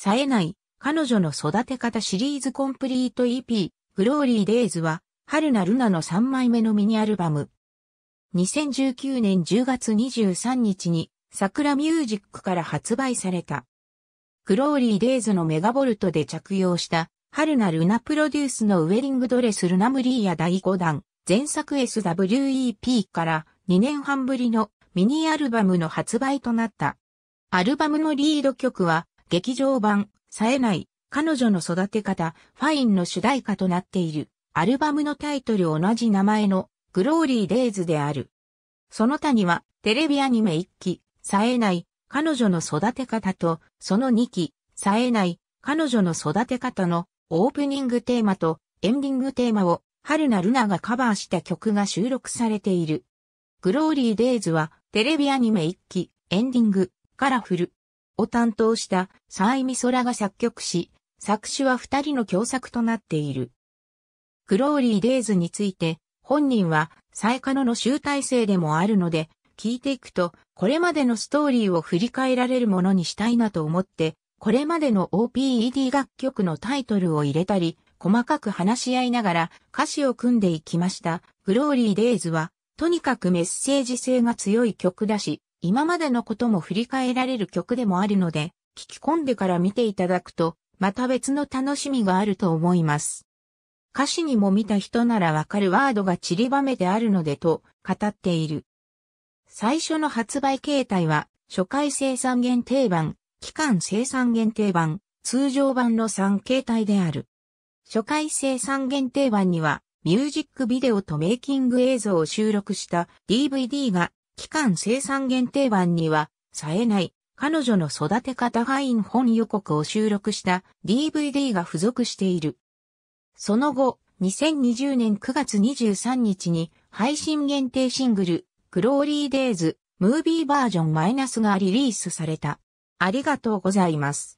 冴えない、彼女の育て方シリーズコンプリート EP、グローリーデイズは、春菜ルナの3枚目のミニアルバム。2019年10月23日に、桜ミュージックから発売された。グローリーデイズのメガボルトで着用した、春菜ルナプロデュースのウェディングドレスルナムリーヤ第5弾、前作 SWEP から2年半ぶりのミニアルバムの発売となった。アルバムのリード曲は、劇場版、冴えない、彼女の育て方、ファインの主題歌となっている、アルバムのタイトル同じ名前の、グローリーデイズである。その他には、テレビアニメ1期、冴えない、彼女の育て方と、その2期、冴えない、彼女の育て方の、オープニングテーマと、エンディングテーマを、春菜ルナがカバーした曲が収録されている。グローリーデイズは、テレビアニメ1期、エンディング、カラフル、を担当したサイミソラが作曲し、作詞は二人の共作となっている。グローリーデイズについて、本人は最下のの集大成でもあるので、聞いていくと、これまでのストーリーを振り返られるものにしたいなと思って、これまでの OPED 楽曲のタイトルを入れたり、細かく話し合いながら歌詞を組んでいきました。グローリーデイズは、とにかくメッセージ性が強い曲だし、今までのことも振り返られる曲でもあるので、聞き込んでから見ていただくと、また別の楽しみがあると思います。歌詞にも見た人ならわかるワードが散りばめてあるのでと語っている。最初の発売形態は、初回生産限定版、期間生産限定版、通常版の3形態である。初回生産限定版には、ミュージックビデオとメイキング映像を収録した DVD が期間生産限定版には、冴えない、彼女の育て方ファイン本予告を収録した DVD が付属している。その後、2020年9月23日に配信限定シングル、グローリーデイズ、ムービーバージョンマイナスがリリースされた。ありがとうございます。